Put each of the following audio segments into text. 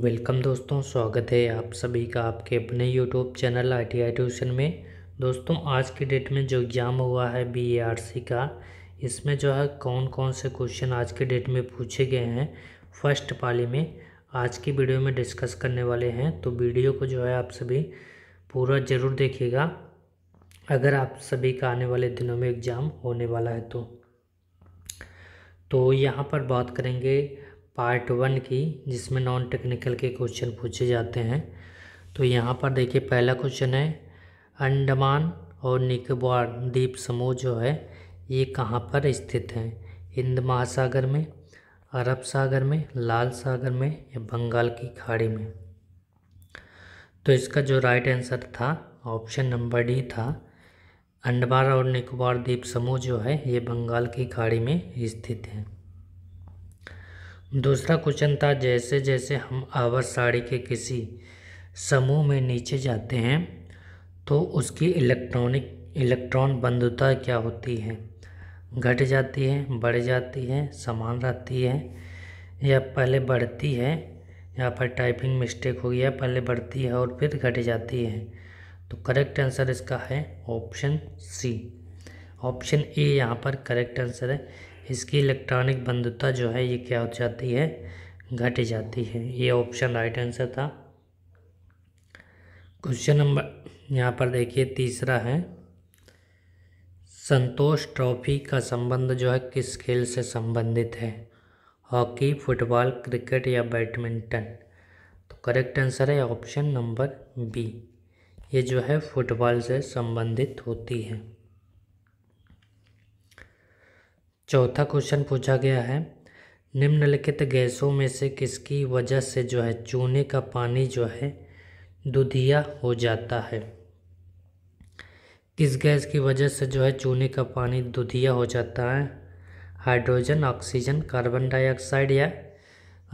welcome दोस्तों स्वागत है आप सभी का आपके अपने YouTube channel I T I tuition में दोस्तों आज की डेट में जो एग्ज़ाम हुआ है बी ए आर सी का इसमें जो है कौन कौन से क्वेश्चन आज के डेट में पूछे गए हैं फर्स्ट पाली में आज की वीडियो में डिस्कस करने वाले हैं तो वीडियो को जो है आप सभी पूरा ज़रूर देखिएगा अगर आप सभी का आने वाले दिनों में एग्ज़ाम होने वाला है तो, तो यहाँ पर बात करेंगे पार्ट वन की जिसमें नॉन टेक्निकल के क्वेश्चन पूछे जाते हैं तो यहाँ पर देखिए पहला क्वेश्चन है अंडमान और निकोबार द्वीप समूह जो है ये कहाँ पर स्थित हैं हिंद महासागर में अरब सागर में लाल सागर में या बंगाल की खाड़ी में तो इसका जो राइट आंसर था ऑप्शन नंबर डी था अंडमान और निकोबार द्वीप समूह जो है ये बंगाल की खाड़ी में स्थित हैं दूसरा क्वेश्चन था जैसे जैसे हम आवर साड़ी के किसी समूह में नीचे जाते हैं तो उसकी इलेक्ट्रॉनिक इलेक्ट्रॉन बंधुता क्या होती है घट जाती है बढ़ जाती है समान रहती है या पहले बढ़ती है यहाँ पर टाइपिंग मिस्टेक हो गया पहले बढ़ती है और फिर घट जाती है तो करेक्ट आंसर इसका है ऑप्शन सी ऑप्शन ए यहाँ पर करेक्ट आंसर है इसकी इलेक्ट्रॉनिक बंधुता जो है ये क्या हो जाती है घट जाती है ये ऑप्शन राइट आंसर था क्वेश्चन नंबर यहाँ पर देखिए तीसरा है संतोष ट्रॉफी का संबंध जो है किस खेल से संबंधित है हॉकी फुटबॉल क्रिकेट या बैडमिंटन तो करेक्ट आंसर है ऑप्शन नंबर बी ये जो है फुटबॉल से संबंधित होती है चौथा क्वेश्चन पूछा गया है निम्नलिखित गैसों में से किसकी वजह से जो है चूने का पानी जो है दुधिया हो जाता है किस गैस की वजह से जो है चूने का पानी दुधिया हो जाता है हाइड्रोजन ऑक्सीजन कार्बन डाइऑक्साइड या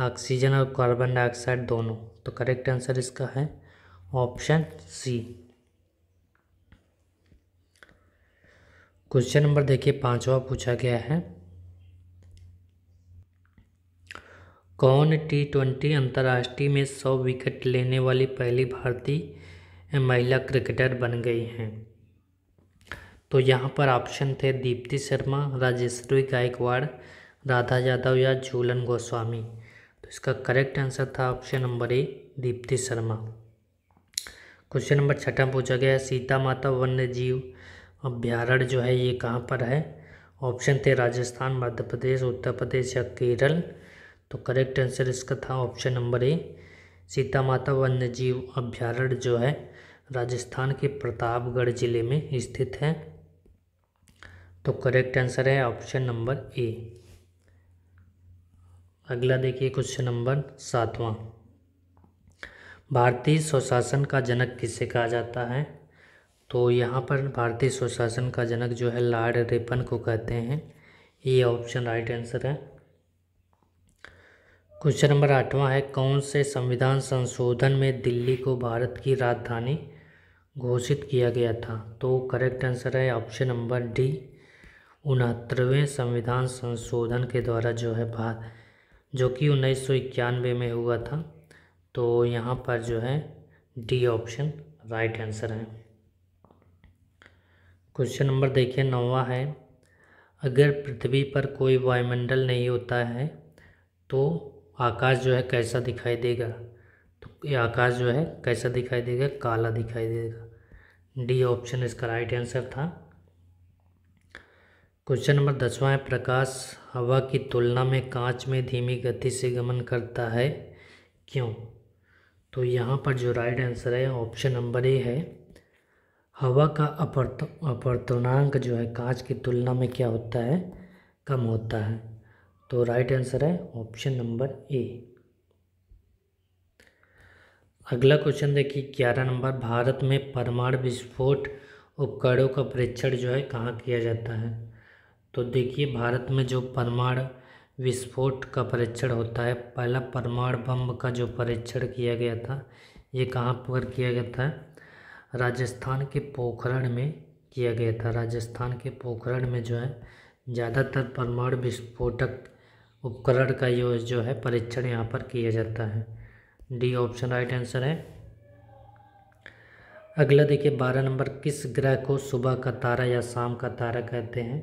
ऑक्सीजन और कार्बन डाइऑक्साइड दोनों तो करेक्ट आंसर इसका है ऑप्शन सी क्वेश्चन नंबर देखिए पांचवा पूछा गया है कौन टी ट्वेंटी अंतर्राष्ट्रीय में सौ विकेट लेने वाली पहली भारतीय महिला क्रिकेटर बन गई हैं तो यहाँ पर ऑप्शन थे दीप्ति शर्मा राजेश्वरी गायकवाड़ राधा यादव या झूलन गोस्वामी तो इसका करेक्ट आंसर था option number A Deepti Sharma question number छठा पूछा गया है सीता माता वन्य जीव अभ्यारण्य जो है ये कहाँ पर है ऑप्शन थे राजस्थान मध्य प्रदेश उत्तर प्रदेश या केरल तो करेक्ट आंसर इसका था ऑप्शन नंबर ए सीता माता वन्य जीव अभ्यारण्य जो है राजस्थान के प्रतापगढ़ जिले में स्थित है तो करेक्ट आंसर है ऑप्शन नंबर ए अगला देखिए क्वेश्चन नंबर सातवां भारतीय स्वशासन का जनक किसे कहा जाता है तो यहाँ पर भारतीय स्वशासन का जनक जो है लॉर्ड रिपन को कहते हैं ये ऑप्शन राइट आंसर है क्वेश्चन नंबर आठवां है कौन से संविधान संशोधन में दिल्ली को भारत की राजधानी घोषित किया गया था तो करेक्ट आंसर है ऑप्शन नंबर डी उनहत्तरवें संविधान संशोधन के द्वारा जो है भारत जो कि उन्नीस सौ इक्यानवे में हुआ था तो यहाँ पर जो है डी ऑप्शन राइट आंसर है क्वेश्चन नंबर देखिए नौवा है अगर पृथ्वी पर कोई वायुमंडल नहीं होता है तो आकाश जो है कैसा दिखाई देगा तो ये आकाश जो है कैसा दिखाई देगा काला दिखाई देगा डी ऑप्शन इसका राइट आंसर था क्वेश्चन नंबर दसवां है प्रकाश हवा की तुलना में कांच में धीमी गति से गमन करता है क्यों तो यहाँ पर जो राइट आंसर है ऑप्शन नंबर ए है हवा का अपर्त अपर्तनांक जो है कांच की तुलना में क्या होता है कम होता है तो राइट आंसर है ऑप्शन नंबर ए अगला क्वेश्चन देखिए ग्यारह नंबर भारत में परमाणु विस्फोट उपकरणों का परीक्षण जो है कहाँ किया जाता है तो देखिए भारत में जो परमाणु विस्फोट का परीक्षण होता है पहला परमाणु बम का जो परीक्षण किया गया था ये कहाँ पर किया गया था राजस्थान के पोखरण में किया गया था राजस्थान के पोखरण में जो है ज़्यादातर परमाणु विस्फोटक उपकरण का यूज जो है परीक्षण यहाँ पर किया जाता है डी ऑप्शन राइट आंसर है अगला देखिए बारह नंबर किस ग्रह को सुबह का तारा या शाम का तारा कहते हैं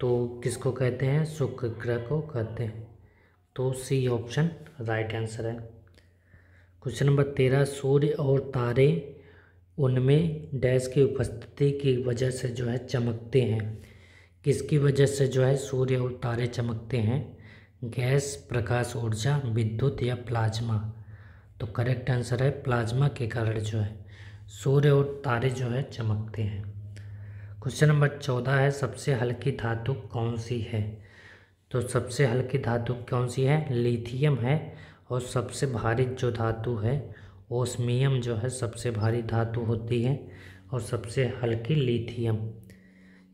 तो किसको कहते हैं शुक्र ग्रह को कहते हैं तो सी ऑप्शन राइट आंसर है क्वेश्चन नंबर तेरह सूर्य और तारे उनमें डैश की उपस्थिति की वजह से जो है चमकते हैं किसकी वजह से जो है सूर्य और तारे चमकते हैं गैस प्रकाश ऊर्जा विद्युत या प्लाज्मा तो करेक्ट आंसर है प्लाज्मा के कारण जो है सूर्य और तारे जो है चमकते हैं क्वेश्चन नंबर चौदह है सबसे हल्की धातु कौन सी है तो सबसे हल्की धातु कौन सी है लिथियम है और सबसे भारी जो धातु है ओस्मियम जो है सबसे भारी धातु होती है और सबसे हल्की लिथियम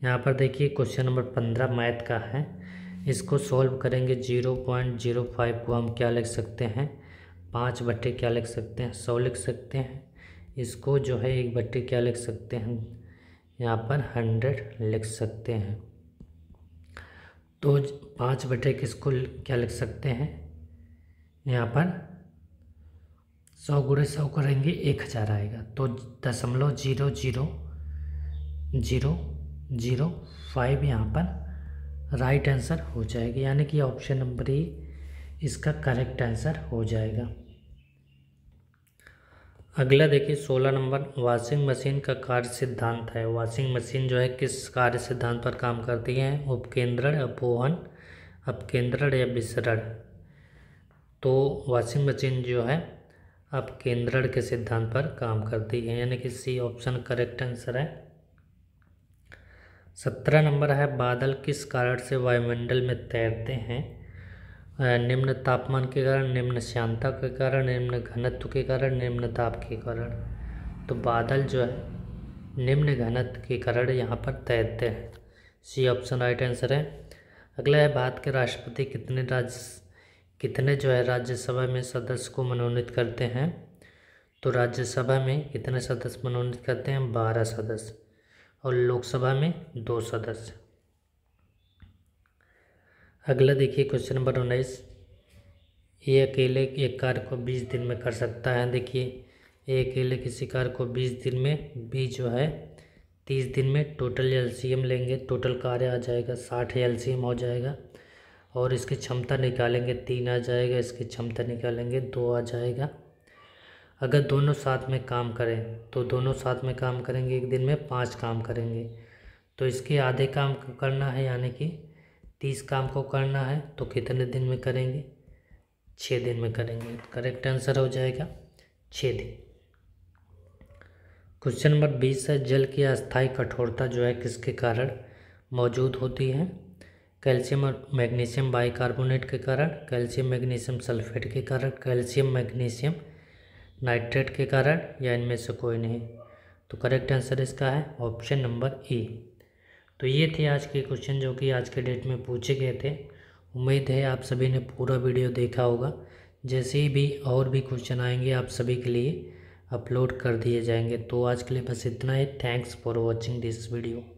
यहाँ पर देखिए क्वेश्चन नंबर पंद्रह मैथ का है इसको सॉल्व करेंगे जीरो पॉइंट जीरो फाइव को हम क्या लिख सकते हैं पाँच बट्टे क्या लिख सकते हैं सौ लिख सकते हैं इसको जो है एक बट्टे क्या लिख सकते हैं यहाँ पर हंड्रेड लिख सकते हैं तो पाँच बटे किसको क्या लिख सकते हैं यहाँ पर सौ गुड़े सौ करेंगे एक हज़ार आएगा तो दशमलव zero zero zero zero five यहाँ पर राइट आंसर हो जाएगा यानी कि ऑप्शन नंबर ए इसका करेक्ट आंसर हो जाएगा अगला देखिए सोलह नंबर वॉशिंग मशीन का कार्य सिद्धांत है वॉशिंग मशीन जो है किस कार्य सिद्धांत पर काम करती है उपकेंद्रण अपोहन अपकेंद्रण या विसरण तो वॉशिंग मशीन जो है अब केंद्रण के सिद्धांत पर काम करती है यानी कि सी ऑप्शन करेक्ट आंसर है सत्रह नंबर है बादल किस कारण से वायुमंडल में तैरते हैं निम्न तापमान के कारण निम्न श्यांता के कारण निम्न घनत्व के कारण निम्न ताप के कारण तो बादल जो है निम्न घनत्व के कारण यहाँ पर तैरते हैं सी ऑप्शन राइट आंसर है अगला है भारत के राष्ट्रपति कितने राज्य कितने जो है राज्यसभा में सदस्य को मनोनीत करते हैं तो राज्यसभा में कितने सदस्य मनोनीत करते हैं बारह सदस्य और लोकसभा में दो सदस्य अगला देखिए क्वेश्चन नंबर उन्नीस ये अकेले एक कार्य को बीस दिन में कर सकता है देखिए ये अकेले किसी कार्य को बीस दिन में बी जो है तीस दिन में टोटल एल लेंगे टोटल कार्य आ जाएगा साठ एल हो जाएगा और इसकी क्षमता निकालेंगे तीन आ जाएगा इसकी क्षमता निकालेंगे दो आ जाएगा अगर दोनों साथ में काम करें तो दोनों साथ में काम करेंगे एक दिन में पाँच काम करेंगे तो इसके आधे काम करना है यानी कि तीस काम को करना है तो कितने दिन में करेंगे छः दिन में करेंगे करेक्ट आंसर हो जाएगा छः दिन क्वेश्चन नंबर बीस है जल की अस्थायी कठोरता जो है किसके कारण मौजूद होती है कैल्शियम और मैग्नीशियम बाइकार्बोनेट के कारण कैल्शियम मैग्नीशियम सल्फेट के कारण कैल्शियम मैग्नीशियम नाइट्रेट के कारण या इनमें से कोई नहीं तो करेक्ट आंसर इसका है ऑप्शन नंबर ए तो ये थे आज के क्वेश्चन जो कि आज के डेट में पूछे गए थे उम्मीद है आप सभी ने पूरा वीडियो देखा होगा जैसे ही भी और भी क्वेश्चन आएंगे आप सभी के लिए अपलोड कर दिए जाएंगे तो आज के लिए बस इतना ही thanks for watching this video